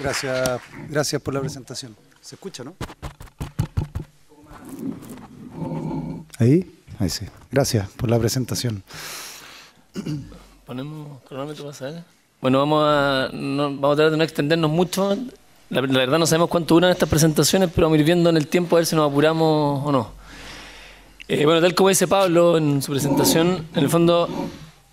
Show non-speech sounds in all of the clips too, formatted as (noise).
Gracias, gracias por la presentación. ¿Se escucha, no? Ahí, ahí sí. Gracias por la presentación. Ponemos cronómetro Bueno, vamos a, vamos a tratar de no extendernos mucho. La, verdad no sabemos cuánto duran estas presentaciones, pero vamos viendo en el tiempo a ver si nos apuramos o no. Eh, bueno, tal como dice Pablo en su presentación, en el fondo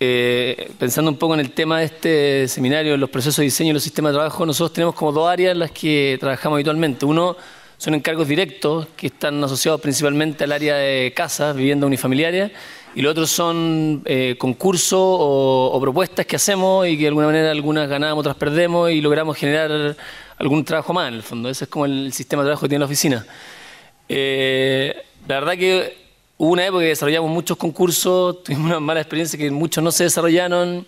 eh, pensando un poco en el tema de este seminario, los procesos de diseño y los sistemas de trabajo, nosotros tenemos como dos áreas en las que trabajamos habitualmente. Uno son encargos directos que están asociados principalmente al área de casas, vivienda unifamiliaria, y lo otro son eh, concursos o, propuestas que hacemos y que de alguna manera algunas ganamos, otras perdemos y logramos generar algún trabajo más en el fondo. Ese es como el sistema de trabajo que tiene la oficina. Eh, la verdad que hubo una época que desarrollamos muchos concursos, tuvimos una mala experiencia que muchos no se desarrollaron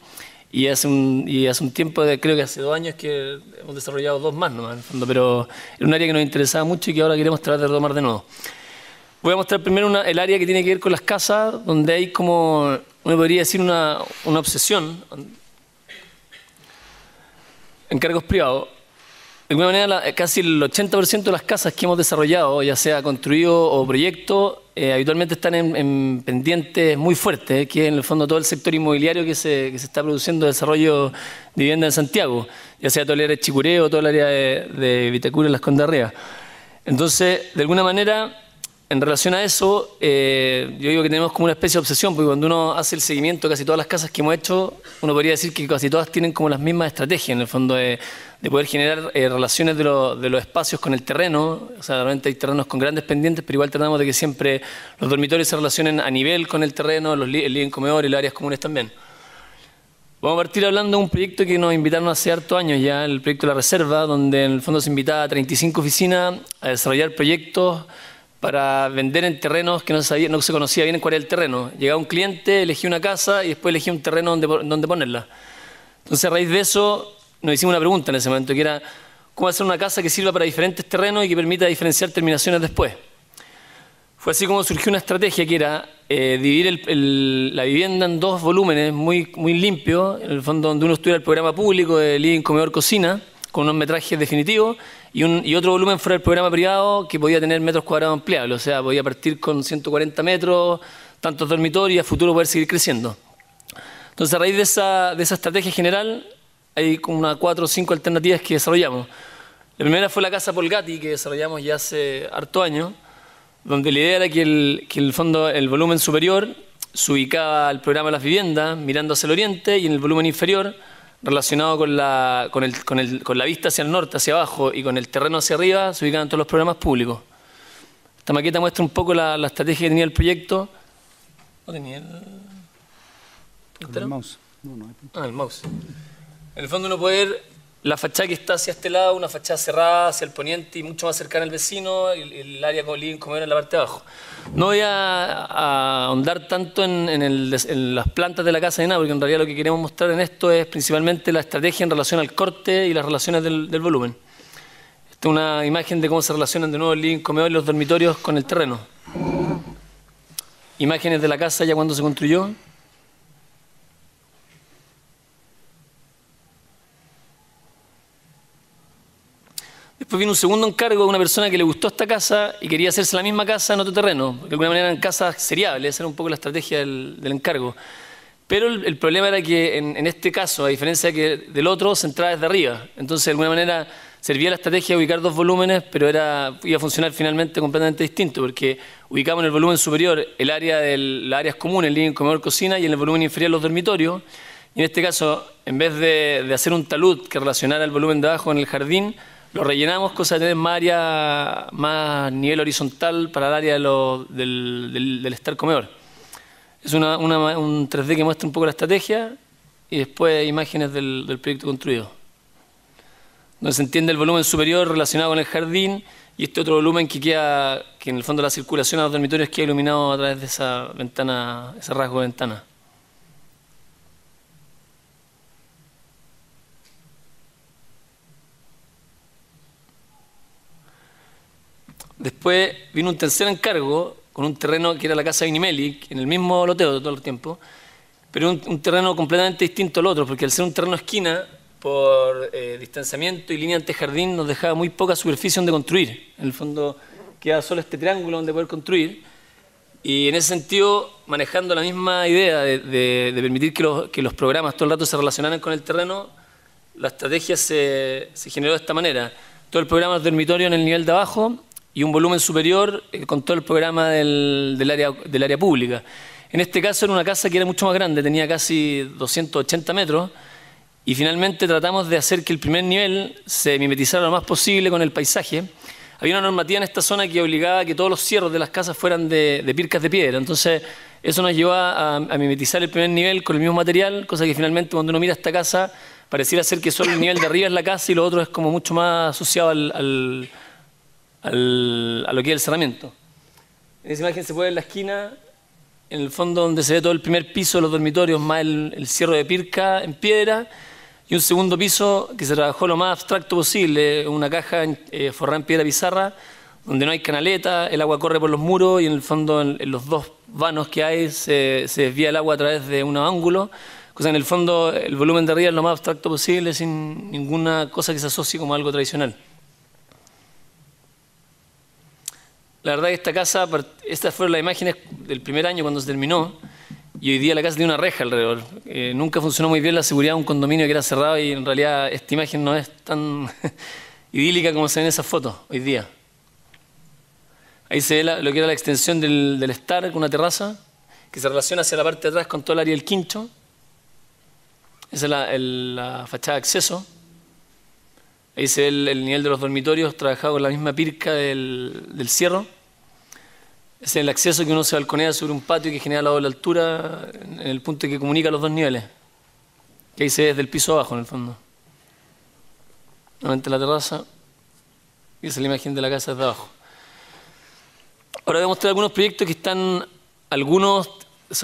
y hace un, y hace un tiempo, creo que hace dos años, que hemos desarrollado dos más nomás, pero era un área que nos interesaba mucho y que ahora queremos tratar de retomar de nuevo. Voy a mostrar primero el área que tiene que ver con las casas, donde hay como, me podría decir, una, una obsesión encargos privados. De alguna manera, casi el 80% de las casas que hemos desarrollado, ya sea construido o proyecto, eh, habitualmente están en, pendientes muy fuertes, que es en el fondo todo el sector inmobiliario que se, está produciendo desarrollo de vivienda en Santiago, ya sea todo el área de Chicureo, todo el área de, Vitacura en Las Condarreas. Entonces, de alguna manera, en relación a eso, eh, yo digo que tenemos como una especie de obsesión, porque cuando uno hace el seguimiento de casi todas las casas que hemos hecho, uno podría decir que casi todas tienen como las mismas estrategias, en el fondo, de, poder generar eh, relaciones de, los espacios con el terreno. O sea, realmente hay terrenos con grandes pendientes, pero igual tratamos de que siempre los dormitorios se relacionen a nivel con el terreno, los, el living comedor y las áreas comunes también. Vamos a partir hablando de un proyecto que nos invitaron hace harto años ya, el proyecto La Reserva, donde en el fondo se invitaba a 35 oficinas a desarrollar proyectos para vender en terrenos que no, no se conocía bien cuál era el terreno. Llegaba un cliente, elegía una casa y después elegía un terreno donde, donde ponerla. Entonces, a raíz de eso, nos hicimos una pregunta en ese momento, que era, ¿cómo hacer una casa que sirva para diferentes terrenos y que permita diferenciar terminaciones después? Fue así como surgió una estrategia que era eh, dividir la vivienda en dos volúmenes muy, muy limpios, en el fondo donde uno estudia el programa público de living, comedor, cocina, con unos metrajes definitivos, y, un, y, otro volumen fue el programa privado que podía tener metros cuadrados ampliables, o sea, podía partir con 140 metros, tantos dormitorios y a futuro poder seguir creciendo. Entonces, a raíz de esa, de esa estrategia general, hay como unas cuatro o cinco alternativas que desarrollamos. La primera fue la Casa Polgati, que desarrollamos ya hace harto año, donde la idea era que el, que el fondo, el volumen superior se ubicaba al programa de las viviendas, mirando hacia el oriente, y en el volumen inferior relacionado con la, con, el, con, la vista hacia el norte, hacia abajo y con el terreno hacia arriba, se ubican todos los programas públicos. Esta maqueta muestra un poco la, la estrategia que tenía el proyecto. ¿No tenía el, el mouse? Ah, el mouse. En el fondo uno puede la fachada que está hacia este lado, una fachada cerrada hacia el poniente y mucho más cercana al vecino, el, área con living comedor en la parte de abajo. No voy a, ahondar tanto en, las plantas de la casa ni nada, porque en realidad lo que queremos mostrar en esto es principalmente la estrategia en relación al corte y las relaciones del, volumen. Esta es una imagen de cómo se relacionan de nuevo el living comedor y los dormitorios con el terreno. Imágenes de la casa ya cuando se construyó. Después vino un segundo encargo de una persona que le gustó esta casa y quería hacerse la misma casa en otro terreno. De alguna manera en casas seriables, esa era un poco la estrategia del, encargo. Pero el, problema era que en, este caso, a diferencia que del otro, se entraba desde arriba. Entonces, de alguna manera, servía la estrategia de ubicar dos volúmenes, pero era, iba a funcionar finalmente completamente distinto, porque ubicamos en el volumen superior el área del, las áreas el living, comedor, cocina, y en el volumen inferior los dormitorios. Y en este caso, en vez de, de hacer un talud que relacionara el volumen de abajo en el jardín, lo rellenamos, cosa de tener más área, más nivel horizontal para el área del, estar comedor. Es una, un 3D que muestra un poco la estrategia y después imágenes del, del proyecto construido. Donde se entiende el volumen superior relacionado con el jardín y este otro volumen que queda, que en el fondo la circulación a los dormitorios queda iluminado a través de esa ventana, ese rasgo de ventana. Después vino un tercer encargo con un terreno que era la casa de Vinimeli, en el mismo loteo de todo el tiempo, pero un, terreno completamente distinto al otro, porque al ser un terreno esquina, por eh, distanciamiento y línea ante jardín, nos dejaba muy poca superficie donde construir. En el fondo queda solo este triángulo donde poder construir. Y en ese sentido, manejando la misma idea de, permitir que los, programas todo el rato se relacionaran con el terreno, la estrategia se, se generó de esta manera. Todo el programa es dormitorio en el nivel de abajo, y un volumen superior eh, con todo el programa del, área, del área pública. En este caso era una casa que era mucho más grande, tenía casi 280 metros, y finalmente tratamos de hacer que el primer nivel se mimetizara lo más posible con el paisaje. Había una normativa en esta zona que obligaba a que todos los cierros de las casas fueran de, pircas de piedra, entonces eso nos llevaba a, mimetizar el primer nivel con el mismo material, cosa que finalmente cuando uno mira esta casa pareciera ser que solo el nivel de arriba es la casa y lo otro es como mucho más asociado al a lo que es el cerramiento. En esa imagen se puede ver la esquina, en el fondo donde se ve todo el primer piso de los dormitorios, más el, cierre de pirca en piedra, y un segundo piso que se trabajó lo más abstracto posible, una caja eh, forrada en piedra bizarra donde no hay canaleta, el agua corre por los muros y en el fondo en, los dos vanos que hay se, desvía el agua a través de un ángulo cosa en el fondo el volumen de arriba es lo más abstracto posible, sin ninguna cosa que se asocie como algo tradicional. La verdad que esta casa, estas fueron las imágenes del primer año cuando se terminó, y hoy día la casa tiene una reja alrededor. Eh, nunca funcionó muy bien la seguridad de un condominio que era cerrado y en realidad esta imagen no es tan (laughs) idílica como se ven en esas fotos hoy día. Ahí se ve lo que era la extensión del, estar con una terraza, que se relaciona hacia la parte de atrás con todo el área del quincho. Esa es la, la fachada de acceso es el, el, nivel de los dormitorios trabajado con la misma pirca del, del, cierro. Es el acceso que uno se balconea sobre un patio que genera la doble altura en el punto que comunica los dos niveles. Que ahí se ve desde el piso abajo, en el fondo. Nuevamente la terraza. Y esa es la imagen de la casa desde abajo. Ahora voy a mostrar algunos proyectos que están, algunos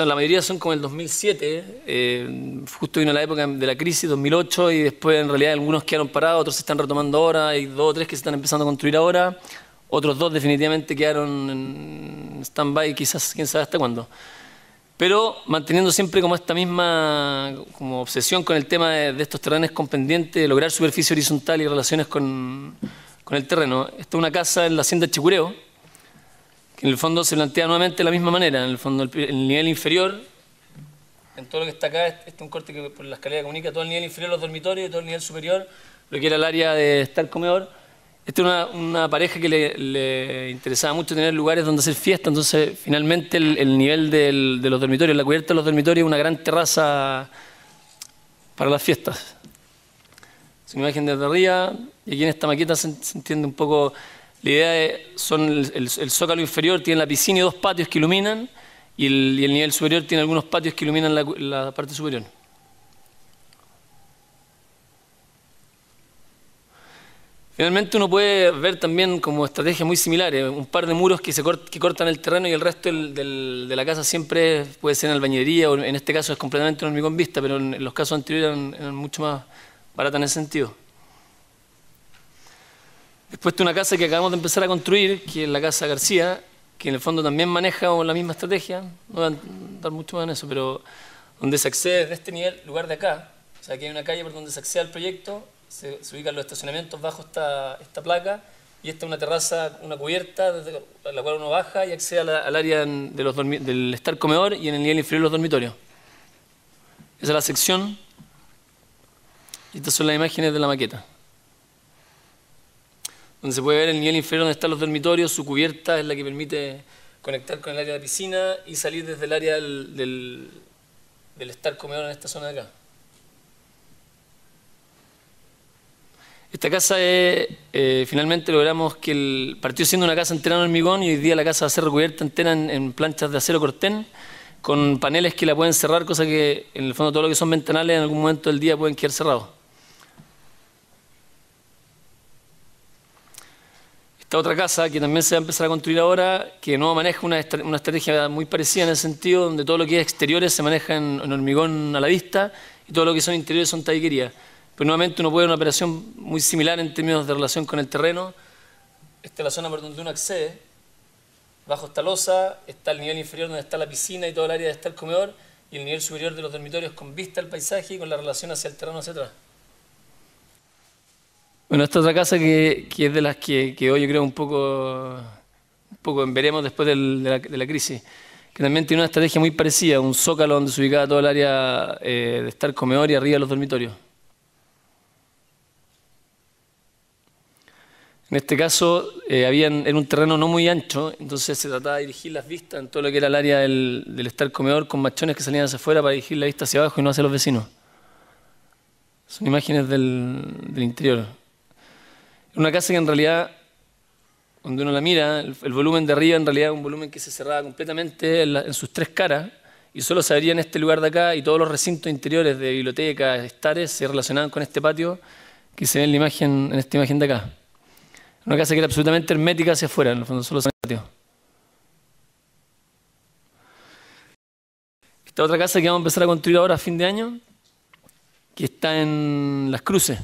la mayoría son como el 2007, eh, justo vino la época de la crisis, 2008, y después en realidad algunos quedaron parados, otros se están retomando ahora, hay dos o tres que se están empezando a construir ahora, otros dos definitivamente quedaron en stand-by, quizás, quién sabe hasta cuándo. Pero manteniendo siempre como esta misma como obsesión con el tema de, estos terrenos con pendiente, lograr superficie horizontal y relaciones con, con el terreno. Esta es una casa en la hacienda Chicureo, que en el fondo se plantea nuevamente de la misma manera, en el fondo el, nivel inferior, en todo lo que está acá, este, este es un corte que por la escalera comunica todo el nivel inferior, los dormitorios, y todo el nivel superior, lo que era el área de estar comedor. Esta es una, pareja que le, interesaba mucho tener lugares donde hacer fiesta, entonces finalmente el, nivel de los dormitorios, la cubierta de los dormitorios, una gran terraza para las fiestas. Es una imagen desde arriba, y aquí en esta maqueta se entiende un poco la idea es, son el, zócalo inferior tiene la piscina y dos patios que iluminan, y el, nivel superior tiene algunos patios que iluminan la, parte superior. Finalmente uno puede ver también como estrategias muy similares, un par de muros que, se cortan el terreno y el resto de la casa siempre puede ser en albañería o en este caso es completamente un hormigón vista, pero en los casos anteriores eran, mucho más baratas en ese sentido. Después de una casa que acabamos de empezar a construir, que es la Casa García, que en el fondo también maneja la misma estrategia, no voy a dar mucho más en eso, pero donde se accede desde este nivel, lugar de acá, o sea, que hay una calle por donde se accede al proyecto, se, ubican los estacionamientos bajo esta, placa, y esta es una terraza, una cubierta, desde la cual uno baja y accede al área de los del estar comedor y en el nivel inferior los dormitorios. Esa es la sección, y estas son las imágenes de la maqueta donde se puede ver el nivel inferior donde están los dormitorios, su cubierta es la que permite conectar con el área de la piscina y salir desde el área del, estar comedor en esta zona de acá. Esta casa eh, eh, finalmente logramos que el, partió siendo una casa entera en hormigón y hoy día la casa va a ser recubierta entera en, en, planchas de acero cortén con paneles que la pueden cerrar, cosa que en el fondo todo lo que son ventanales en algún momento del día pueden quedar cerrados. otra casa que también se va a empezar a construir ahora, que no maneja una, estrategia muy parecida en el sentido donde todo lo que es exteriores se maneja en, hormigón a la vista y todo lo que son interiores son tabiquería. Pero nuevamente uno puede una operación muy similar en términos de relación con el terreno. Esta es la zona por donde uno accede. Bajo esta losa está el nivel inferior donde está la piscina y todo el área donde está el comedor y el nivel superior de los dormitorios con vista al paisaje y con la relación hacia el terreno hacia atrás. Bueno, esta otra casa que, es de las que hoy, yo creo, un poco, un veremos después de, la, crisis, que también tiene una estrategia muy parecida, un zócalo donde se ubicaba todo el área eh, de estar comedor y arriba los dormitorios. En este caso, eh, habían, era un terreno no muy ancho, entonces se trataba de dirigir las vistas en todo lo que era el área del, estar comedor con machones que salían hacia afuera para dirigir la vista hacia abajo y no hacia los vecinos. Son imágenes del interior. Una casa que en realidad, cuando uno la mira, el, volumen de arriba en realidad es un volumen que se cerraba completamente en, sus tres caras y solo se abría en este lugar de acá y todos los recintos interiores de bibliotecas, estares, se relacionaban con este patio que se ve en, la imagen, en esta imagen de acá. Una casa que era absolutamente hermética hacia afuera, en el fondo solo se patio. Esta otra casa que vamos a empezar a construir ahora a fin de año, que está en Las Cruces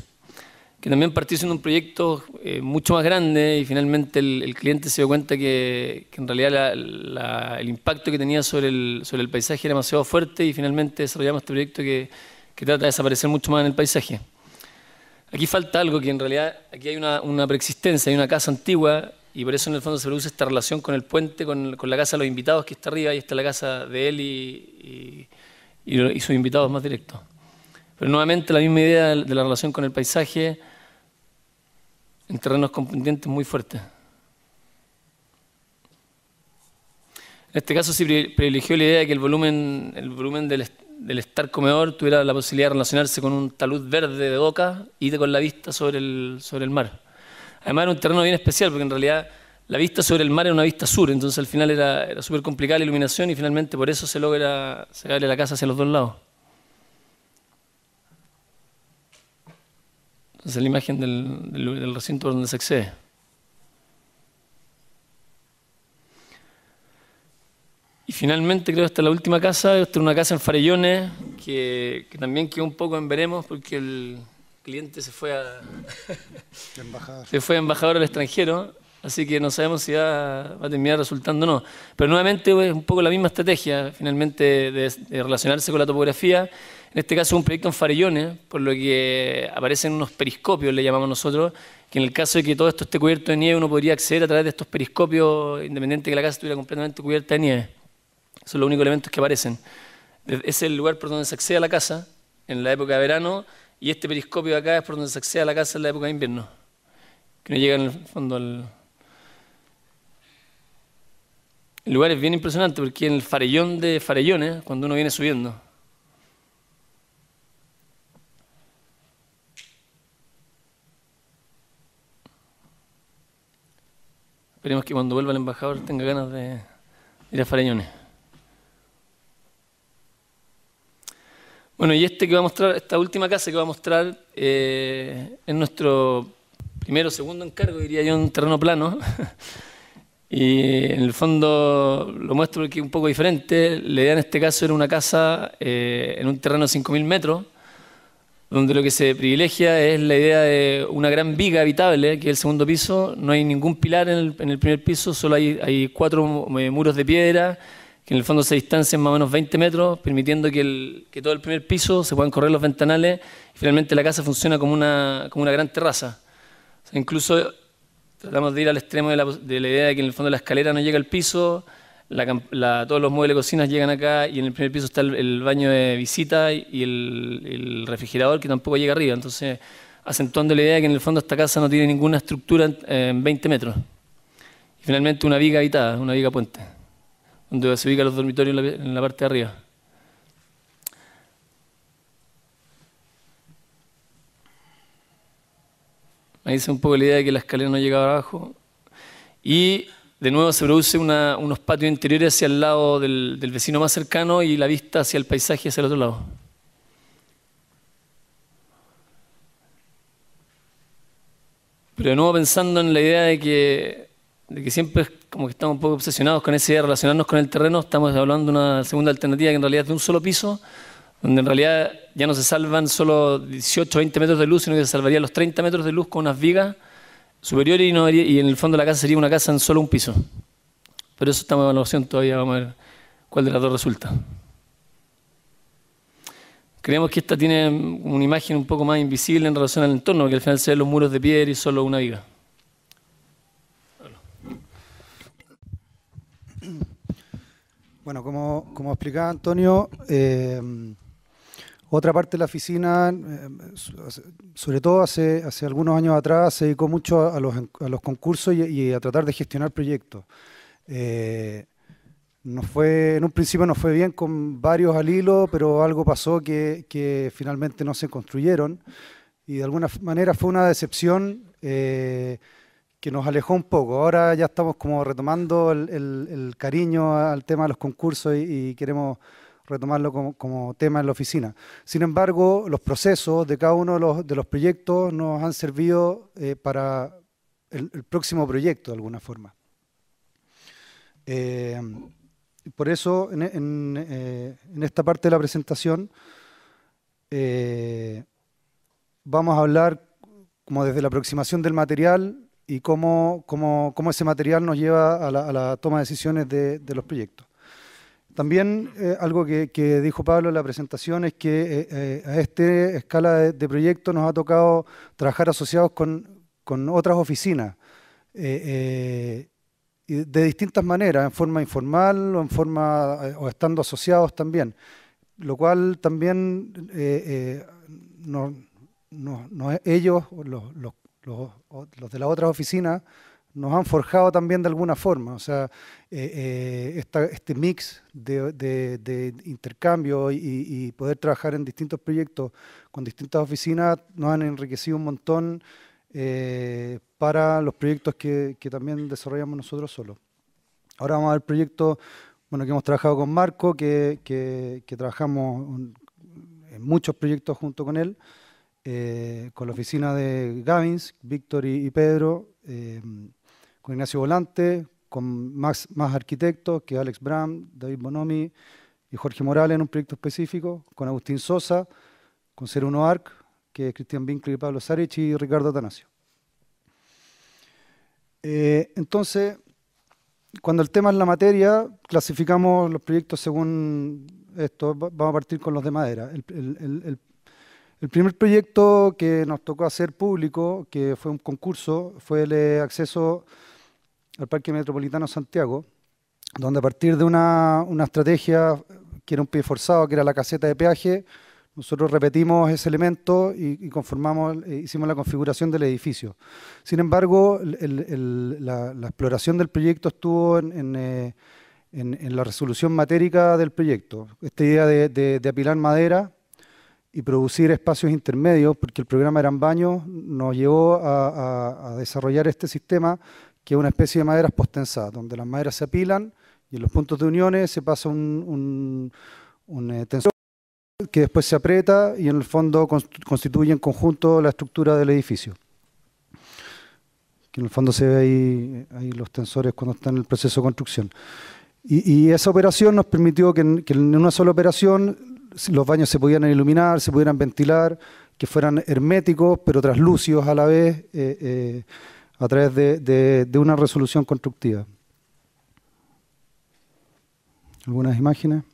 que también partió en un proyecto eh, mucho más grande y finalmente el, cliente se dio cuenta que, en realidad el impacto que tenía sobre el, sobre el paisaje era demasiado fuerte y finalmente desarrollamos este proyecto que, trata de desaparecer mucho más en el paisaje. Aquí falta algo que en realidad aquí hay una, una, preexistencia, hay una casa antigua y por eso en el fondo se produce esta relación con el puente, con, con la casa de los invitados que está arriba y está la casa de él y, y, y sus invitados más directos. Pero nuevamente la misma idea de la relación con el paisaje, en terrenos contendientes muy fuertes. En este caso sí privilegió la idea de que el volumen, el volumen del, estar comedor tuviera la posibilidad de relacionarse con un talud verde de boca y de, con la vista sobre el, sobre el mar. Además era un terreno bien especial porque en realidad la vista sobre el mar era una vista sur, entonces al final era, era súper complicada la iluminación y finalmente por eso se logra sacarle la casa hacia los dos lados. es la imagen del, recinto donde se accede. Y finalmente creo que esta es la última casa, esta es una casa en Farellones, que, también quedó un poco en veremos porque el cliente se fue a... (laughs) Se fue a embajador al extranjero Así que no sabemos si va, a terminar resultando o no. Pero nuevamente es un poco la misma estrategia, finalmente, de, relacionarse con la topografía. En este caso es un proyecto en Farellones, por lo que aparecen unos periscopios, le llamamos nosotros, que en el caso de que todo esto esté cubierto de nieve, uno podría acceder a través de estos periscopios, independiente de que la casa estuviera completamente cubierta de nieve. Son los únicos elementos que aparecen. Es el lugar por donde se accede a la casa en la época de verano y este periscopio de acá es por donde se accede a la casa en la época de invierno, que no llega en el fondo al... El lugar es bien impresionante porque en el farellón de farellones, cuando uno viene subiendo, Esperemos que cuando vuelva el embajador tenga ganas de ir a Farellones. Bueno, y este que va a mostrar, esta última casa que va a mostrar, eh, es nuestro primero, segundo encargo, diría yo, en terreno plano. (laughs) Y en el fondo lo muestro que un poco diferente. La idea en este caso era una casa eh, en un terreno de 5.000 metros, donde lo que se privilegia es la idea de una gran viga habitable, que es el segundo piso. No hay ningún pilar en el, primer piso, solo hay, cuatro eh, muros de piedra que en el fondo se distancian más o menos 20 metros, permitiendo que, el, todo el primer piso se puedan correr los ventanales. Y finalmente la casa funciona como una, gran terraza. incluso tratamos de ir al extremo de la, idea de que en el fondo de la escalera no llega al piso, todos los muebles de cocina llegan acá y en el primer piso está el, baño de visita y el, refrigerador que tampoco llega arriba. Entonces, acentuando la idea de que en el fondo esta casa no tiene ninguna estructura en, 20 metros. Y finalmente una viga habitada, una viga puente, donde se ubica los dormitorios en la parte de arriba. Me dice un poco la idea de que la escalera no llegaba abajo. Y de nuevo se produce unos patios interiores hacia el lado del, vecino más cercano y la vista hacia el paisaje hacia el otro lado. Pero de nuevo pensando en la idea de que, siempre como que estamos un poco obsesionados con esa idea de relacionarnos con el terreno, estamos hablando de una segunda alternativa que en realidad es de un solo piso, donde en realidad ya no se salvan solo 18, o 20 metros de luz, sino que se salvarían los 30 metros de luz con unas vigas superiores y, y en el fondo de la casa sería una casa en solo un piso. Pero eso estamos en evaluación todavía, vamos a ver cuál de las dos resulta. Creemos que esta tiene una imagen un poco más invisible en relación al entorno, que al final se ven los muros de piedra y solo una viga. Bueno, como, como explicaba Antonio, eh, otra parte de la oficina, eh, sobre todo hace, hace algunos años atrás, se dedicó mucho a, los, a los, concursos y, a tratar de gestionar proyectos. Eh, fue, en un principio nos fue bien con varios al hilo, pero algo pasó que, que finalmente no se construyeron y de alguna manera fue una decepción eh, que nos alejó un poco. Ahora ya estamos como retomando el, el, cariño al tema de los concursos y, y queremos retomarlo como, tema en la oficina. Sin embargo, los procesos de cada uno de los, proyectos nos han servido eh, para el, próximo proyecto, de alguna forma. Eh, por eso, eh, en, esta parte de la presentación, vamos a hablar como desde la aproximación del material y cómo, ese material nos lleva a la, a la toma de decisiones de los proyectos. También eh, algo que, dijo Pablo en la presentación es que eh, eh, a esta escala de, proyecto nos ha tocado trabajar asociados con, otras oficinas de distintas maneras, en forma informal o en forma o estando asociados también, lo cual también ellos, los de las otras oficinas, nos han forjado también de alguna forma. O sea, eh, eh, este mix de, intercambio y, poder trabajar en distintos proyectos con distintas oficinas nos han enriquecido un montón eh, para los proyectos que, también desarrollamos nosotros solos. Ahora vamos al proyecto bueno, que hemos trabajado con Marco, que, trabajamos en muchos proyectos junto con él. con la oficina de Gavins, Víctor y, Pedro, con Ignacio Volante, con más, más arquitectos que Alex Bram, David Bonomi y Jorge Morales en un proyecto específico, con Agustín Sosa, con Ceruno Arc, que es Cristian Winkler y Pablo Sarich y Ricardo Atanasio. Eh, entonces, cuando el tema es la materia, clasificamos los proyectos según esto. Vamos a partir con los de madera. el primer proyecto que nos tocó hacer público, que fue un concurso, fue el eh, acceso al Parque Metropolitano Santiago, donde a partir de una, una estrategia que era un pie forzado, que era la caseta de peaje, nosotros repetimos ese elemento y, conformamos, eh, hicimos la configuración del edificio. Sin embargo, la, exploración del proyecto estuvo eh, en, la resolución matérica del proyecto. Esta idea de, apilar madera y producir espacios intermedios, porque el programa eran baños, nos llevó a desarrollar este sistema que es una especie de maderas postensadas, donde las maderas se apilan y en los puntos de uniones se pasa un, eh, tensor que después se aprieta y en el fondo constituye en conjunto la estructura del edificio. Que en el fondo se ve ahí, los tensores cuando están en el proceso de construcción. Y, esa operación nos permitió que en, una sola operación los baños se pudieran iluminar, se pudieran ventilar, que fueran herméticos pero traslúcidos a la vez. Eh, eh, a través de, una resolución constructiva. Algunas imágenes.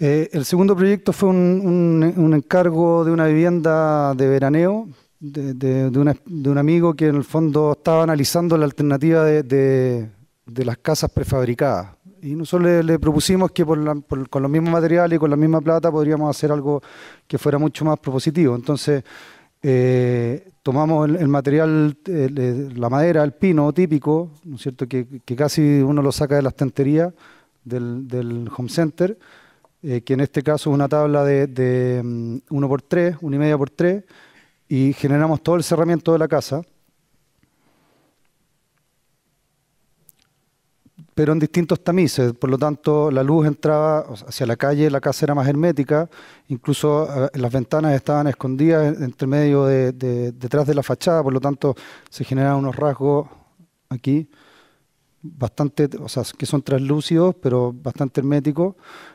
Eh, el segundo proyecto fue un, encargo de una vivienda de veraneo de, un amigo que en el fondo estaba analizando la alternativa de, las casas prefabricadas. Y nosotros le, propusimos que con los mismos materiales y con la misma plata podríamos hacer algo que fuera mucho más propositivo. Entonces, eh, tomamos el, material, la madera, el pino típico, ¿no es cierto? Que, casi uno lo saca de las tenterías del, home center, eh, que en este caso es una tabla de, de 1x3, mm, media por 3 y generamos todo el cerramiento de la casa pero en distintos tamices. Por lo tanto, la luz entraba hacia la calle, la casa era más hermética, incluso eh, las ventanas estaban escondidas entre medio de, detrás de la fachada, por lo tanto se generan unos rasgos aquí bastante, o sea, que son translúcidos, pero bastante herméticos,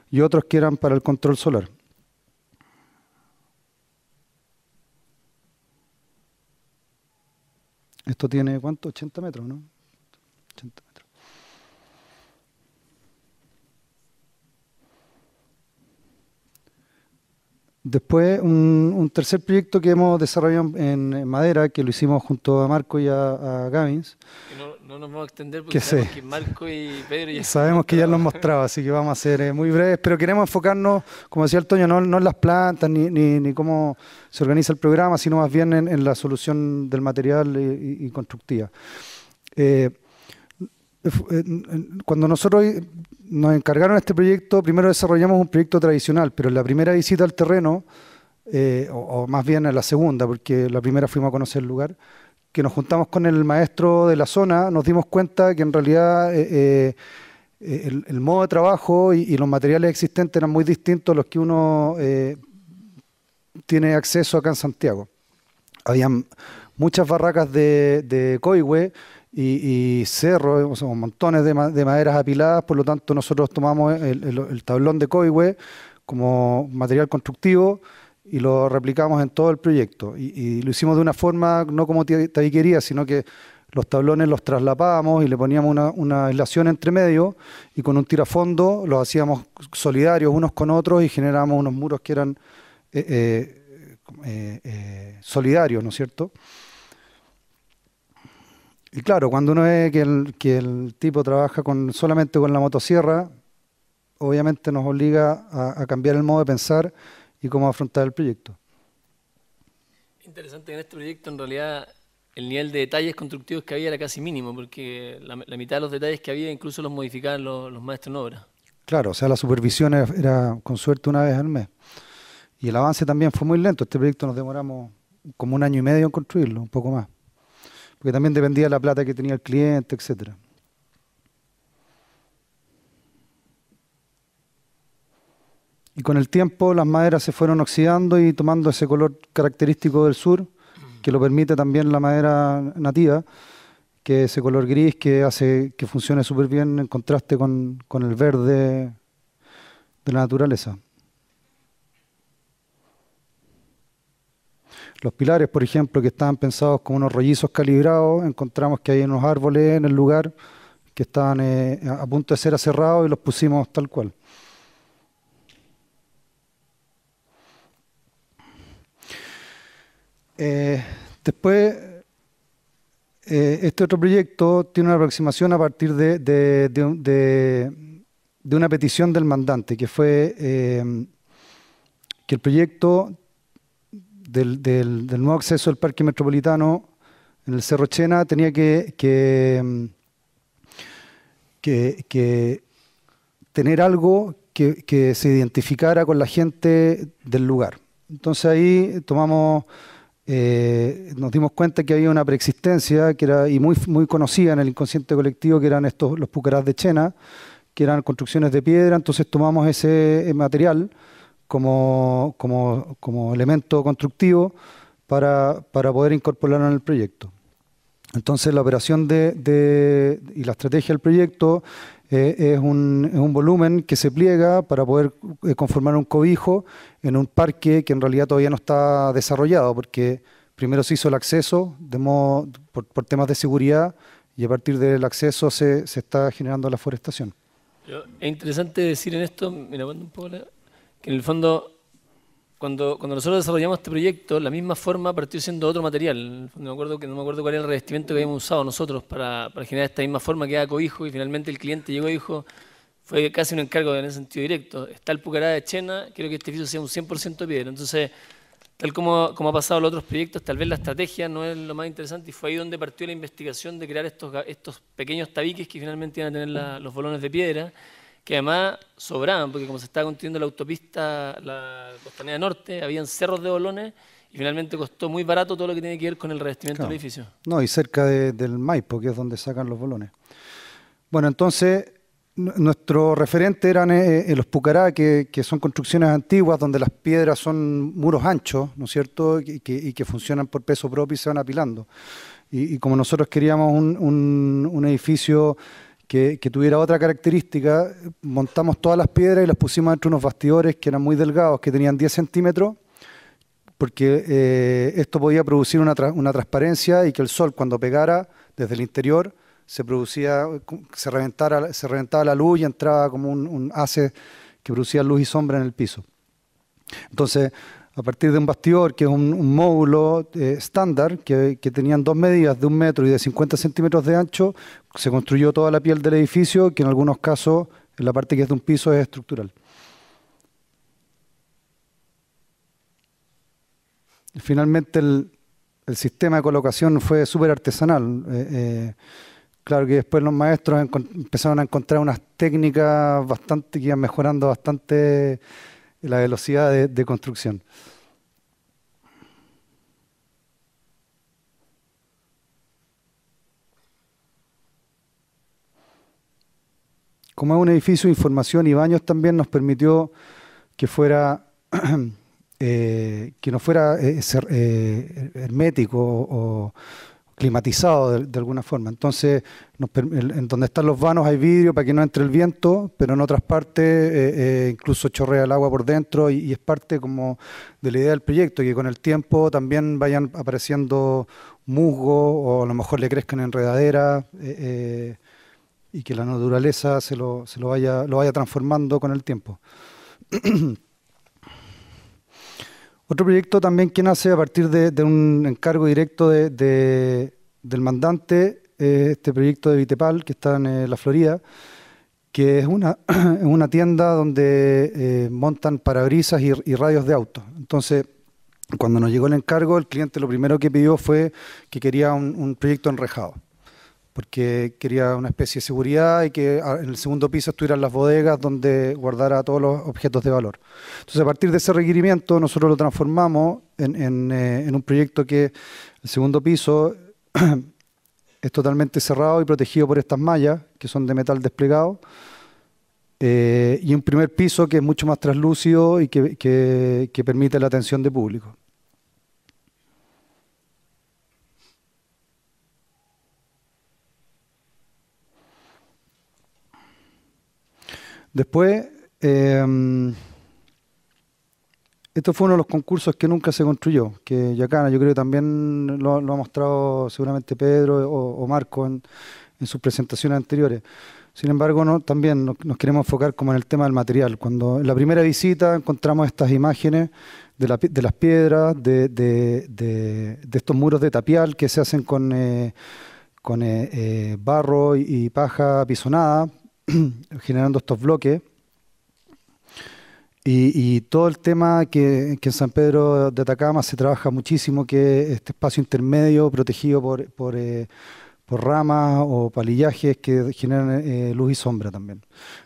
y otros que eran para el control solar. Esto tiene, ¿cuánto? 80 metros, ¿no? 80. Después, un, tercer proyecto que hemos desarrollado en, Madera, que lo hicimos junto a Marco y a, Gavins. No, nos vamos a extender porque sabemos que Marco y Pedro ya (laughs) Sabemos que ya lo han mostrado, así que vamos a ser eh, muy breves, pero queremos enfocarnos, como decía el Toño, no, en las plantas ni, cómo se organiza el programa, sino más bien en, la solución del material eh, y, constructiva. Eh, eh, cuando nosotros eh, nos encargaron este proyecto, primero desarrollamos un proyecto tradicional, pero en la primera visita al terreno, eh, o, más bien en la segunda, porque la primera fuimos a conocer el lugar, que nos juntamos con el maestro de la zona, nos dimos cuenta que en realidad el, modo de trabajo y, los materiales existentes eran muy distintos a los que uno tiene acceso acá en Santiago. Habían muchas barracas de, de coihue y, y cerros, eh, montones de, maderas apiladas, por lo tanto nosotros tomamos el, tablón de coigüe como material constructivo y lo replicamos en todo el proyecto. Y, lo hicimos de una forma, no como tabiquería, sino que los tablones los traslapábamos y le poníamos una, aislación entre medio y con un tirafondo los hacíamos solidarios unos con otros y generábamos unos muros que eran eh, eh, solidarios, ¿no es cierto? Y claro, cuando uno ve que el, tipo trabaja con, solamente con la motosierra, obviamente nos obliga a, cambiar el modo de pensar y cómo afrontar el proyecto. Interesante que en este proyecto, en realidad, el nivel de detalles constructivos que había era casi mínimo, porque la, mitad de los detalles que había incluso los modificaban los, maestros en obra. Claro, o sea, la supervisión era, con suerte una vez al mes. Y el avance también fue muy lento. Este proyecto nos demoramos como un año y medio en construirlo, un poco más porque también dependía de la plata que tenía el cliente, etcétera. Y con el tiempo las maderas se fueron oxidando y tomando ese color característico del sur, que lo permite también la madera nativa, que ese color gris que hace que funcione súper bien en contraste con el verde de la naturaleza. Los pilares, por ejemplo, que estaban pensados como unos rollizos calibrados, encontramos que hay unos árboles en el lugar que estaban eh, a punto de ser aserrados y los pusimos tal cual. Eh, después, eh, este otro proyecto tiene una aproximación a partir de una petición del mandante, que fue que el proyecto del, nuevo acceso al Parque Metropolitano en el Cerro Chena tenía que, mm, tener algo que, se identificara con la gente del lugar. Entonces ahí tomamos, eh, nos dimos cuenta que había una preexistencia que era y muy, muy conocida en el inconsciente colectivo, que eran estos los pucarás de Chena, que eran construcciones de piedra. Entonces tomamos ese eh, material como, elemento constructivo para, poder incorporarlo en el proyecto. Entonces la operación de, y la estrategia del proyecto eh, es, un, volumen que se pliega para poder eh, conformar un cobijo en un parque que en realidad todavía no está desarrollado, porque primero se hizo el acceso de por, temas de seguridad y a partir del acceso se, está generando la forestación. es interesante decir en esto, mira, un poco la, que en el fondo, cuando, cuando nosotros desarrollamos este proyecto, la misma forma partió siendo otro material. No me acuerdo, no me acuerdo cuál era el revestimiento que habíamos usado nosotros para, para generar esta misma forma que era cobijo y finalmente el cliente llegó y dijo, fue casi un encargo en el sentido directo. Está el Pucará de Chena, quiero que este piso sea un 100% de piedra. Entonces, tal como, como ha pasado en los otros proyectos, tal vez la estrategia no es lo más interesante y fue ahí donde partió la investigación de crear estos, estos pequeños tabiques que finalmente iban a tener los bolones de piedra que además sobraban, porque como se estaba construyendo la autopista, la costanera norte, habían cerros de bolones y finalmente costó muy barato todo lo que tiene que ver con el revestimiento del edificio. No, y cerca del Maipo, que es donde sacan los bolones. Bueno, entonces nuestro referente eran eh, eh, los pucará, que, son construcciones antiguas donde las piedras son muros anchos, ¿no es cierto? Y que, funcionan por peso propio y se van apilando. Y, como nosotros queríamos un, un, un edificio que, tuviera otra característica. Montamos todas las piedras y las pusimos entre unos bastidores que eran muy delgados, que tenían 10 centímetros, porque eh, esto podía producir una, una transparencia y que el sol cuando pegara desde el interior se producía, se reventara, se reventaba la luz y entraba como un, un hace que producía luz y sombra en el piso. Entonces, a partir de un bastidor, que es un, módulo eh, estándar, que, tenían dos medidas de un metro y de 50 centímetros de ancho, se construyó toda la piel del edificio, que en algunos casos, en la parte que es de un piso, es estructural. Finalmente, el, sistema de colocación fue súper artesanal. Eh, eh, claro que después los maestros empezaron a encontrar unas técnicas bastante, que iban mejorando bastante la velocidad de, construcción. Como es un edificio de información y baños, también nos permitió que fuera (clears throat) eh, que no fuera eh, eh, hermético o, climatizado de, alguna forma. Entonces, en donde están los vanos hay vidrio para que no entre el viento, pero en otras partes eh, eh, incluso chorrea el agua por dentro y, es parte como de la idea del proyecto, que con el tiempo también vayan apareciendo musgo o a lo mejor le crezcan enredaderas eh, y que la naturaleza se lo, se lo, vaya, lo vaya transformando con el tiempo. (clears throat) Otro proyecto también que nace a partir de, un encargo directo del mandante, este proyecto de Vitepal, que está en eh, la Florida, que es una, (clears throat) tienda donde eh, montan parabrisas y, radios de auto. Entonces, cuando nos llegó el encargo, el cliente lo primero que pidió fue que quería un proyecto enrejado porque quería una especie de seguridad y que ah, en el segundo piso estuvieran las bodegas donde guardara todos los objetos de valor. Entonces, a partir de ese requerimiento, nosotros lo transformamos en, eh, un proyecto que el segundo piso (clears throat) es totalmente cerrado y protegido por estas mallas, que son de metal desplegado, eh, y un primer piso que es mucho más translúcido y que, que permite la atención de público. Después, eh, esto fue uno de los concursos que nunca se construyó, que Yacana, yo creo que también lo, ha mostrado seguramente Pedro o, Marco en, sus presentaciones anteriores. Sin embargo, también nos, queremos enfocar como en el tema del material. Cuando en la primera visita encontramos estas imágenes de, las piedras, de, estos muros de tapial que se hacen con... Eh, eh, barro y, y paja pisonada (clears throat) generando estos bloques. Y, todo el tema que, en San Pedro de Atacama se trabaja muchísimo, que este espacio intermedio protegido eh, por, ramas o palillajes que generan eh, luz y sombra también.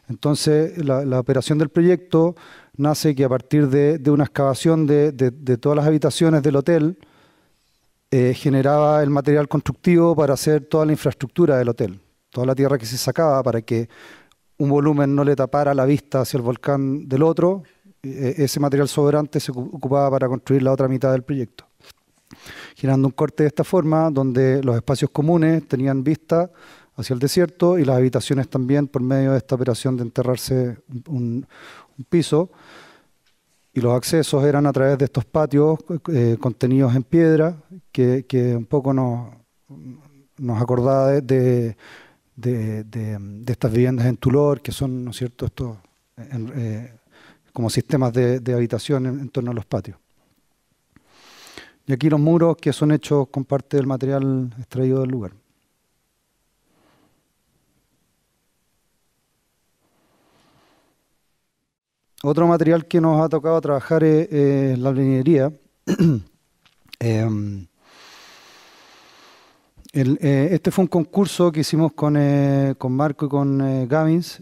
Entonces, la, operación del proyecto nace que a partir de, una excavación de, todas las habitaciones del hotel, eh, generaba el material constructivo para hacer toda la infraestructura del hotel toda la tierra que se sacaba para que un volumen no le tapara la vista hacia el volcán del otro, eh, eh, ese material sobrante se ocupaba para construir la otra mitad del proyecto. Girando un corte de esta forma, donde los espacios comunes tenían vista hacia el desierto y las habitaciones también por medio de esta operación de enterrarse un, piso. Y los accesos eran a través de estos patios eh, contenidos en piedra, que, un poco nos, acordaba de de, estas viviendas en Tulor, que son, ¿no es cierto?, estos eh, como sistemas de, habitación en, torno a los patios. Y aquí los muros que son hechos con parte del material extraído del lugar. Otro material que nos ha tocado trabajar es, la alineería. (clears throat) Em, eh, este fue un concurso que hicimos con, eh, con Marco y con eh, Gavins,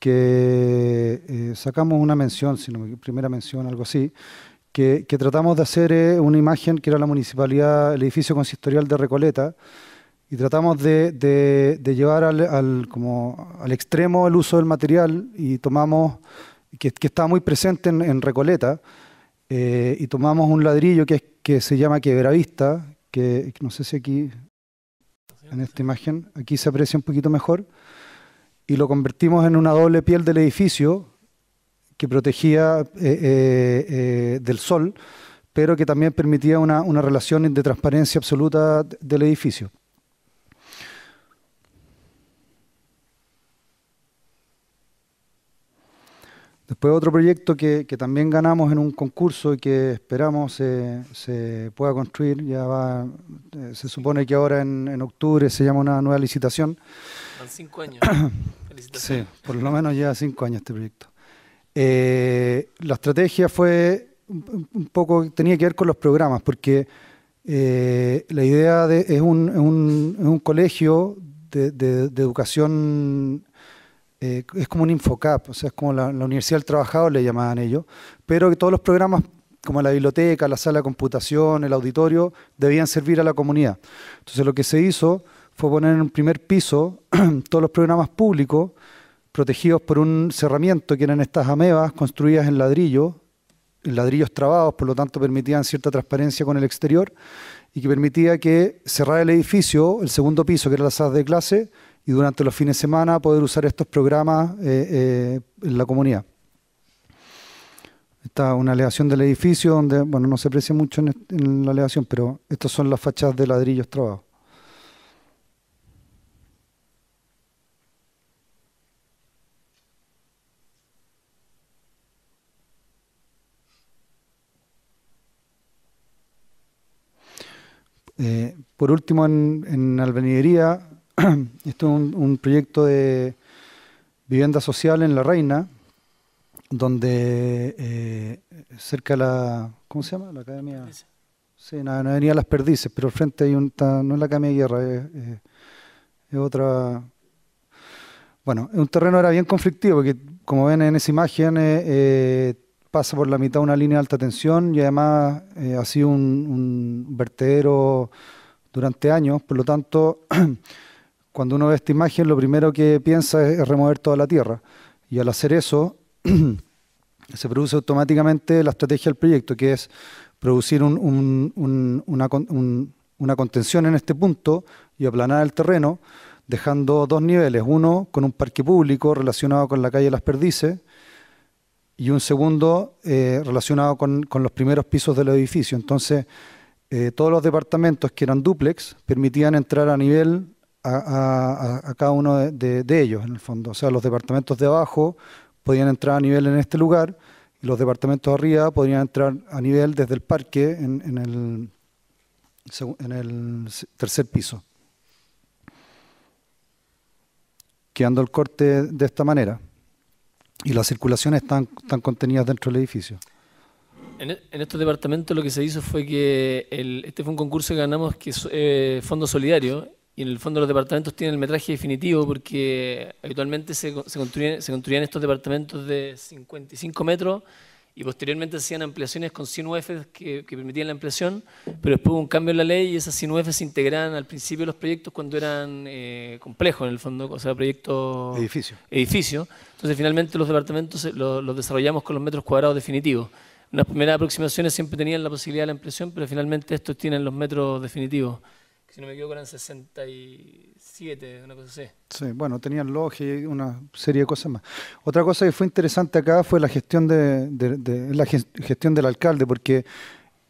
que sacamos una mención, primera mención, algo así, que, tratamos de hacer una imagen que era la municipalidad, el edificio consistorial de Recoleta, y tratamos de, llevar al, como al extremo el uso del material y tomamos, que, que estaba muy presente en, Recoleta, y tomamos un ladrillo que, que se llama quebravista, que no sé si aquí, en esta imagen. Aquí se aprecia un poquito mejor. Y lo convertimos en una doble piel del edificio que protegía eh, eh, eh, del sol, pero que también permitía una relación de transparencia absoluta del edificio. Después otro proyecto que, también ganamos en un concurso y que esperamos se pueda construir, ya eh, se supone que ahora en, octubre se llama una nueva licitación. Van cinco años. (coughs) sí, por lo menos ya cinco años este proyecto. Eh, la estrategia fue un poco, tenía que ver con los programas, porque eh, la idea de, es, un, colegio de educación eh, es como un infocap, o sea, es como la, Universidad del Trabajador le llamaban ellos, pero que todos los programas como la biblioteca, la sala de computación, el auditorio, debían servir a la comunidad. Entonces lo que se hizo fue poner en un primer piso (clears throat) todos los programas públicos protegidos por un cerramiento que eran estas amebas construidas en ladrillo, en ladrillos trabados, por lo tanto permitían cierta transparencia con el exterior y que permitía que cerrara el edificio, el segundo piso, que era la sala de clase, y durante los fines de semana poder usar estos programas eh, eh, en la comunidad. Está una aleación del edificio donde, bueno, no se aprecia mucho en, la aleación, pero estas son las fachadas de ladrillos trabajos. Eh, por último, en, en (clears throat) esto es un, proyecto de vivienda social en La Reina, donde eh, cerca de la, ¿cómo se llama? La Academia... Sí, no, venía Las Perdices, pero al frente hay un, no es la Academia de Guerra, es, otra... Bueno, un terreno era bien conflictivo, porque como ven en esa imagen, eh, eh, pasa por la mitad una línea de alta tensión y además ha sido un vertedero durante años, por lo tanto... (clears throat) cuando uno ve esta imagen, lo primero que piensa es remover toda la tierra. Y al hacer eso, (clears throat) se produce automáticamente la estrategia del proyecto, que es producir una, contención en este punto y aplanar el terreno, dejando dos niveles. Uno con un parque público relacionado con la calle Las Perdices y un segundo eh, relacionado con, los primeros pisos del edificio. Entonces, eh, todos los departamentos que eran duplex permitían entrar a nivel a, cada uno de, ellos, en el fondo. O sea, los departamentos de abajo podían entrar a nivel en este lugar y los departamentos de arriba podían entrar a nivel desde el parque en, el, tercer piso. Quedando el corte de esta manera. Y las circulaciones están, tan contenidas dentro del edificio. E, en, estos departamentos lo que se hizo fue que este fue un concurso que ganamos que eh, Fondo Solidario y en el fondo los departamentos tienen el metraje definitivo porque habitualmente se, construían, estos departamentos de 55 metros y posteriormente hacían ampliaciones con 100 que, permitían la ampliación, pero después hubo un cambio en la ley y esas 100 se integraban al principio de los proyectos cuando eran eh, complejos en el fondo, o sea, proyectos... Edificio. Edificio. Entonces finalmente los departamentos eh, los, desarrollamos con los metros cuadrados definitivos. Las primeras aproximaciones siempre tenían la posibilidad de la ampliación, pero finalmente estos tienen los metros definitivos si no me equivoco, eran 67, una cosa así. Sí, bueno, tenían logia y una serie de cosas más. Otra cosa que fue interesante acá fue la gestión, de, la gestión del alcalde, porque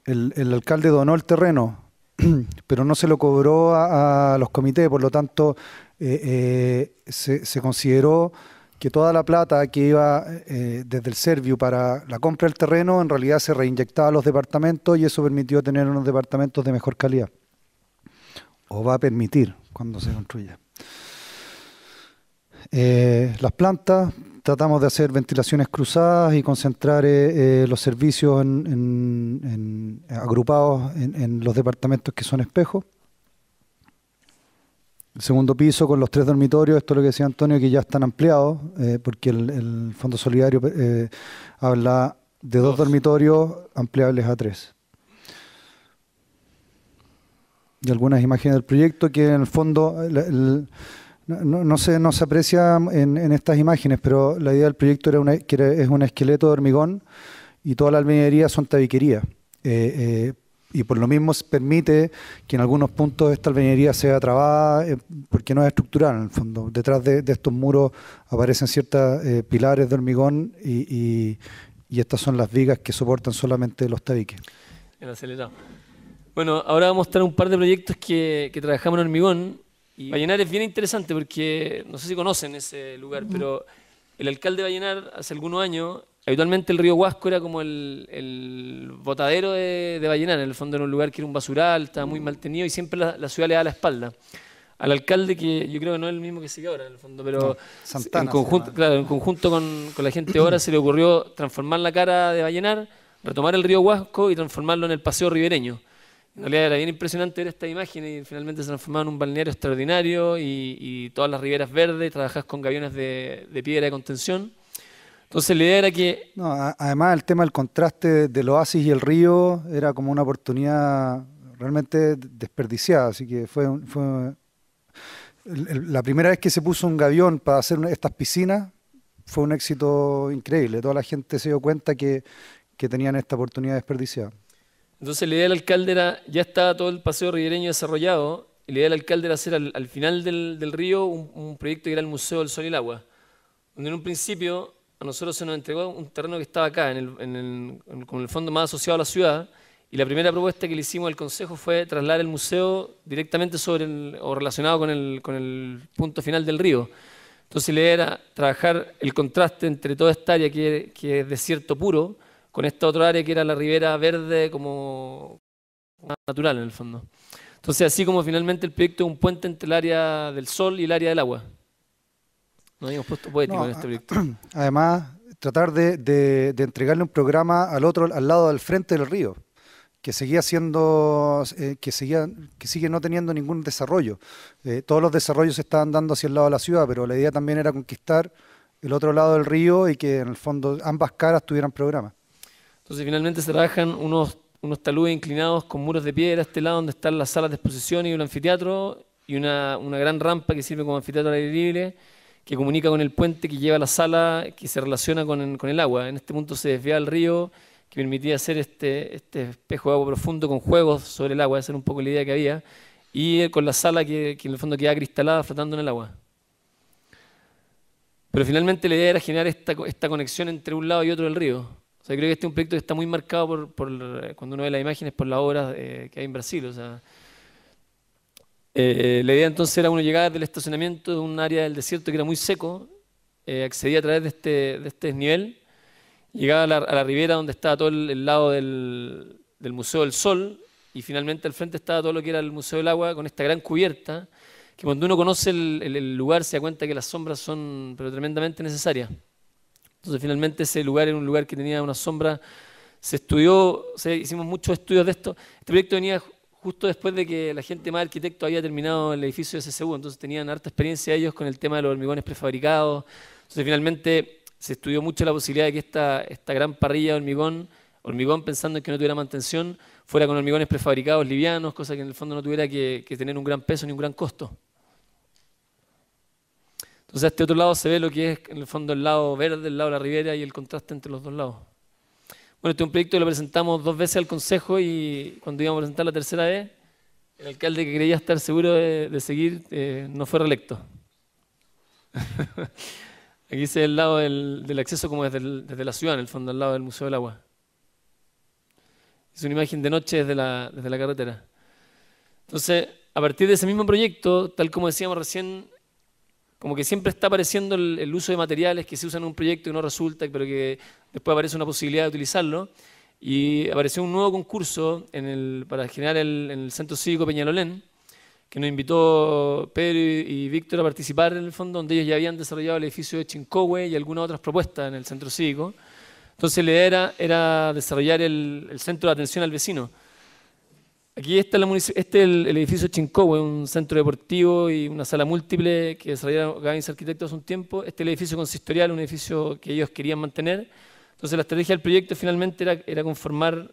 el, alcalde donó el terreno, (clears throat) pero no se lo cobró a, los comités, por lo tanto, eh, eh, se, consideró que toda la plata que iba eh, desde el Servio para la compra del terreno en realidad se reinyectaba a los departamentos y eso permitió tener unos departamentos de mejor calidad o va a permitir cuando se construya. Eh, las plantas, tratamos de hacer ventilaciones cruzadas y concentrar eh, eh, los servicios en, agrupados en, los departamentos que son espejos. El segundo piso con los tres dormitorios, esto es lo que decía Antonio, que ya están ampliados, porque el, Fondo Solidario habla de dos dormitorios ampliables a tres y algunas imágenes del proyecto que en el fondo no, se, no se aprecia en, estas imágenes, pero la idea del proyecto era, una, que es un esqueleto de hormigón y toda la alveñería son tabiquería. Eh, eh, y por lo mismo permite que en algunos puntos esta albañería sea trabada eh, porque no es estructural en el fondo. Detrás de, estos muros aparecen ciertos pilares de hormigón y, y, estas son las vigas que soportan solamente los tabiques. El acelerado. Bueno, ahora voy a mostrar un par de proyectos que, trabajamos en Hormigón. Y Vallenar es bien interesante porque, no sé si conocen ese lugar, pero el alcalde de Vallenar hace algunos años, habitualmente el río Huasco era como el, botadero de, Vallenar, en el fondo era un lugar que era un basural, estaba muy mm. mal tenido y siempre la, ciudad le da la espalda al alcalde que yo creo que no es el mismo que sigue ahora en el fondo, pero en conjunto, claro, en conjunto con, con la gente ahora se le ocurrió transformar la cara de Vallenar, retomar el río Huasco y transformarlo en el paseo ribereño. En realidad era bien impresionante ver esta imagen y finalmente se transformaba en un balneario extraordinario y, todas las riberas verdes, trabajás con gaviones de, piedra de contención. Entonces la idea era que... además el tema del contraste del oasis y el río era como una oportunidad realmente desperdiciada, así que fue, la primera vez que se puso un gavión para hacer estas piscinas fue un éxito increíble. Toda la gente se dio cuenta que tenían esta oportunidad desperdiciada. Entonces la idea del alcalde era, ya estaba todo el paseo ribereño desarrollado, y la idea del alcalde era hacer al, final del, río un, proyecto que era el Museo del Sol y el Agua, donde en un principio a nosotros se nos entregó un terreno que estaba acá, con el fondo más asociado a la ciudad, y la primera propuesta que le hicimos al Consejo fue trasladar el museo directamente sobre o relacionado con el, punto final del río. Entonces la idea era trabajar el contraste entre toda esta área que, que es desierto puro, con esta otra área que era la ribera verde como natural en el fondo. Entonces, así como finalmente el proyecto es un puente entre el área del sol y el área del agua. No habíamos puesto poético en este proyecto. (clears throat) Además, tratar de, entregarle un programa al otro, al lado del frente del río, que seguía siendo, eh, que seguía, que sigue no teniendo ningún desarrollo. Eh, todos los desarrollos se estaban dando hacia el lado de la ciudad, pero la idea también era conquistar el otro lado del río y que en el fondo ambas caras tuvieran programa. Entonces finalmente se trabajan unos, unos taludes inclinados con muros de piedra, este lado donde están las salas de exposición y un anfiteatro y una, gran rampa que sirve como anfiteatro al aire libre que comunica con el puente que lleva a la sala que se relaciona con, el agua. En este punto se desvía el río que permitía hacer este, este, espejo de agua profundo con juegos sobre el agua, esa era un poco la idea que había, y eh, con la sala que, en el fondo queda cristalada flotando en el agua. Pero finalmente la idea era generar esta, esta conexión entre un lado y otro del río creo que este es un proyecto que está muy marcado por, eh, cuando uno ve las imágenes, por las obras eh, que hay en Brasil. O sea, eh, la idea entonces era uno llegar del estacionamiento de un área del desierto que era muy seco, accedía a través de este, de este desnivel, llegaba a la, ribera donde estaba todo el, lado del, Museo del Sol y finalmente al frente estaba todo lo que era el Museo del Agua con esta gran cubierta que cuando uno conoce el, lugar se da cuenta que las sombras son pero tremendamente necesarias. Entonces finalmente ese lugar era un lugar que tenía una sombra. Se estudió, se, hicimos muchos estudios de esto. Este proyecto venía justo después de que la gente más arquitecto había terminado el edificio de SSU, entonces tenían harta experiencia ellos con el tema de los hormigones prefabricados. Entonces finalmente se estudió mucho la posibilidad de que esta, esta gran parrilla de hormigón, hormigón pensando en que no tuviera mantención, fuera con hormigones prefabricados livianos, cosa que en el fondo no tuviera que tener un gran peso ni un gran costo. Entonces, este otro lado se ve lo que es, en el fondo, el lado verde, el lado de la ribera y el contraste entre los dos lados. Bueno, este es un proyecto que lo presentamos dos veces al Consejo y cuando íbamos a presentar la tercera vez, el alcalde que creía estar seguro de, seguir eh, no fue reelecto. (laughs) Aquí se ve el lado del, acceso como desde, la ciudad, en el fondo, al lado del Museo del Agua. Es una imagen de noche desde la, desde la carretera. Entonces, a partir de ese mismo proyecto, tal como decíamos recién, como que siempre está apareciendo el, uso de materiales que se usan en un proyecto y no resulta, pero que después aparece una posibilidad de utilizarlo. Y apareció un nuevo concurso para generar el, Centro Cívico Peñalolén, que nos invitó Pedro y, Víctor a participar en el fondo, donde ellos ya habían desarrollado el edificio de Chincóhue y algunas otras propuestas en el Centro Cívico. Entonces la idea era, era desarrollar el centro de atención al vecino Aquí está la este el, edificio edificio es un centro deportivo y una sala múltiple que desarrollaron Gavins Arquitectos hace un tiempo. Este es el edificio consistorial, un edificio que ellos querían mantener. Entonces la estrategia del proyecto finalmente era, era conformar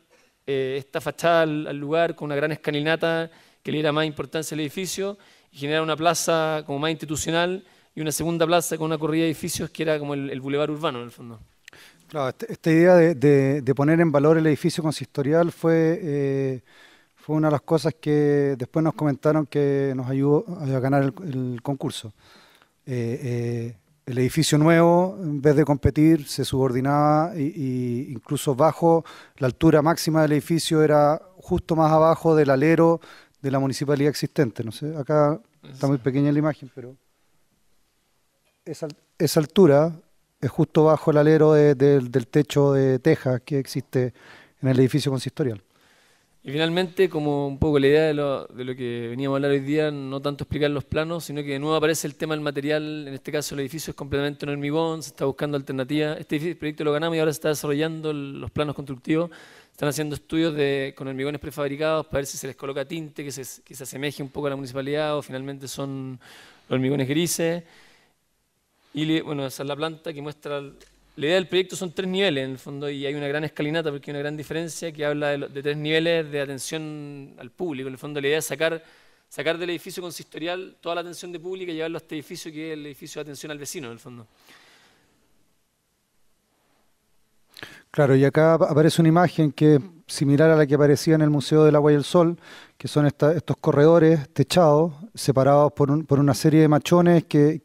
eh, esta fachada al, lugar con una gran escalinata que le diera más importancia al edificio y generar una plaza como más institucional y una segunda plaza con una corrida de edificios que era como el, bulevar urbano en el fondo. Claro, este, esta, idea de, poner en valor el edificio consistorial fue... Eh, fue una de las cosas que después nos comentaron que nos ayudó a ganar el, concurso. Eh, eh, el edificio nuevo, en vez de competir, se subordinaba e, incluso bajo la altura máxima del edificio era justo más abajo del alero de la municipalidad existente. No sé, acá está muy pequeña la imagen, pero esa, altura es justo bajo el alero del techo de Texas que existe en el edificio consistorial. Y finalmente, como un poco la idea de lo, que veníamos a hablar hoy día, no tanto explicar los planos, sino que de nuevo aparece el tema del material, en este caso el edificio es completamente en hormigón, se está buscando alternativas, este, este proyecto lo ganamos y ahora se está desarrollando los planos constructivos, están haciendo estudios de, con hormigones prefabricados para ver si se les coloca tinte, que se, que se asemeje un poco a la municipalidad o finalmente son los hormigones grises. Y bueno, esa es la planta que muestra la idea del proyecto son tres niveles, en el fondo, y hay una gran escalinata porque hay una gran diferencia que habla de, tres niveles de atención al público. En el fondo, la idea es sacar, sacar del edificio consistorial toda la atención de público y llevarlo a este edificio que es el edificio de atención al vecino, en el fondo. Claro, y acá aparece una imagen que similar a la que aparecía en el Museo del Agua y el Sol, que son estos corredores techados, separados por, por, una serie de machones que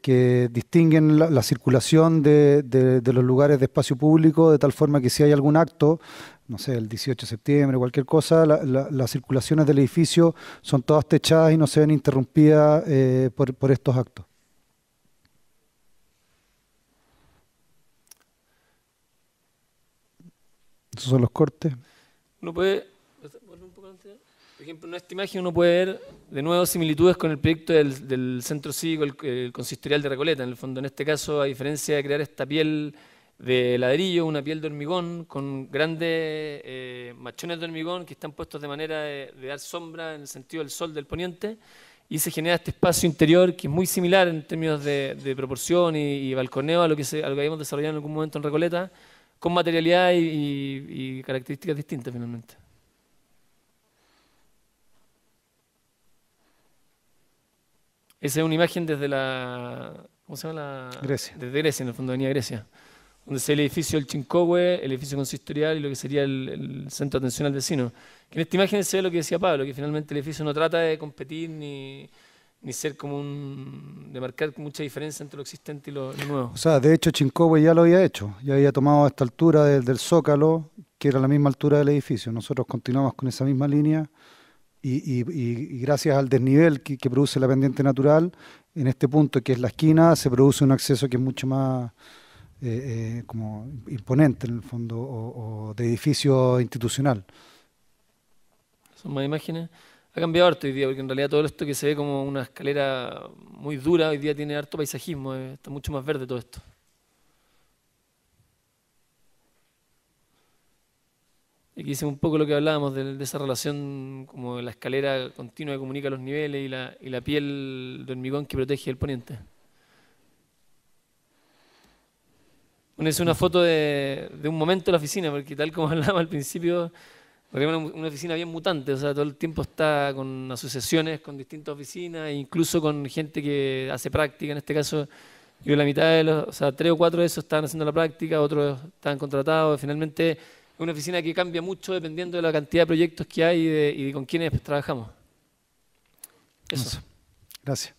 que, distinguen la, circulación de, los lugares de espacio público, de tal forma que si hay algún acto, no sé, el 18 de septiembre, cualquier cosa, las circulaciones del edificio son todas techadas y no se ven interrumpidas eh, por, por estos actos. Esos son los cortes. Uno puede. Por ejemplo, en esta imagen uno puede ver de nuevo, similitudes con el proyecto del, del centro cívico, el, consistorial de Recoleta. En el fondo, en este caso, a diferencia de crear esta piel de ladrillo, una piel de hormigón, con grandes eh, machones de hormigón que están puestos de manera de, dar sombra en el sentido del sol del poniente, y se genera este espacio interior que es muy similar en términos de, proporción y, balconeo a lo, que habíamos desarrollado en algún momento en Recoleta, con materialidad y características distintas finalmente. Esa es una imagen desde la. ¿Cómo se llama Grecia. Desde Grecia, en el fondo venía Grecia. Donde está el edificio del Chincogüe, el edificio consistorial y lo que sería el, centro de atención al vecino. en esta imagen se ve lo que decía Pablo, que finalmente el edificio no trata de competir ni, ni ser como un. de marcar mucha diferencia entre lo existente y lo, nuevo. O sea, de hecho, Chincogüe ya lo había hecho, ya había tomado esta altura del, del Zócalo, que era la misma altura del edificio. Nosotros continuamos con esa misma línea y, gracias al desnivel que, produce la pendiente natural, en este punto que es la esquina, se produce un acceso que es mucho más eh, eh, como imponente en el fondo, o, de edificio institucional. Son más imágenes. Ha cambiado harto hoy día, porque en realidad todo esto que se ve como una escalera muy dura, hoy día tiene harto paisajismo, eh, está mucho más verde todo esto. Aquí hice un poco lo que hablábamos de, esa relación, como la escalera continua que comunica los niveles y la, piel de hormigón que protege el poniente. es una foto de, un momento de la oficina, porque tal como (laughs) hablábamos al principio, porque una, oficina bien mutante, o sea, todo el tiempo está con asociaciones, con distintas oficinas, e incluso con gente que hace práctica, en este caso, yo la mitad de los, o sea, tres o cuatro de esos estaban haciendo la práctica, otros estaban contratados, finalmente es una oficina que cambia mucho dependiendo de la cantidad de proyectos que hay y, con quienes trabajamos. Eso. Gracias.